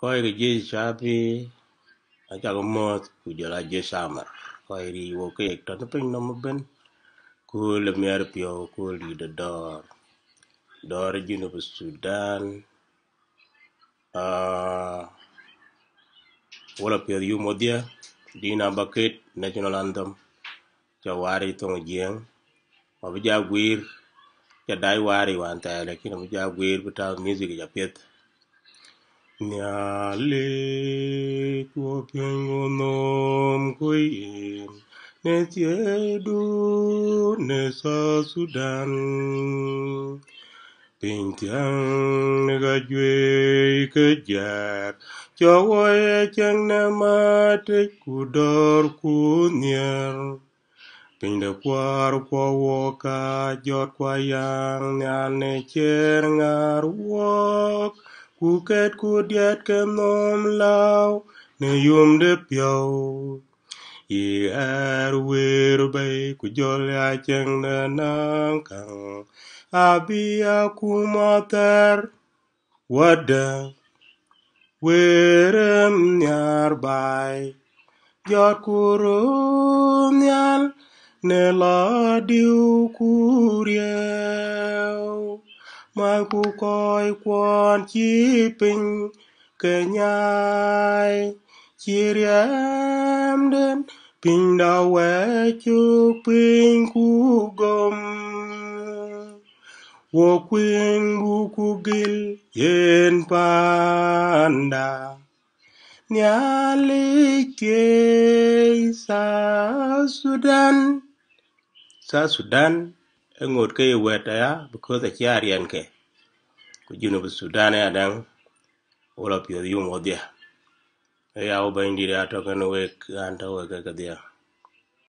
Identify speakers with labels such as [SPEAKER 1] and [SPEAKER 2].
[SPEAKER 1] koyri shafi ajaga moth ku jola je samar koyri wo ke to to pin no ben ku le mer pio ku li de dor dor jinu bu sudan a ah, wala pio yu modia dina bucket national anthem ca wari to jeng ma bu ja gwir ca dai wari wan ta lekin bu ja gwir bu ta music ja pet
[SPEAKER 2] Nyale kwa pengo nom kuyin ne tiedu ne sa sudan pintiang ne gajwe kejar cowo e chang ne mate kudor kunyer pinde kwar kwa woka jot kwa yang nyal ne cher ngar wok Cú kết cú điết kem nôm lao Nè yum đếp dầu Ye ar wir bay ku jol ya cheng na nang kang Abi aku mater Wadang Werem nyar bay Jor kurum nyal Nela diu kuriau mai cu coi quan chi bình kể nhai chi riêng đến bình đào quê chu bình cu gom wo quyên bu cu gil yên panda nyali ke sa sudan
[SPEAKER 1] sa sudan e ŋot ke i ya because aci arien ke ku junub sudan ya daŋ wolo piöth yum ku dhia e ya ku beny diri atoken wek an ta wekeke dhia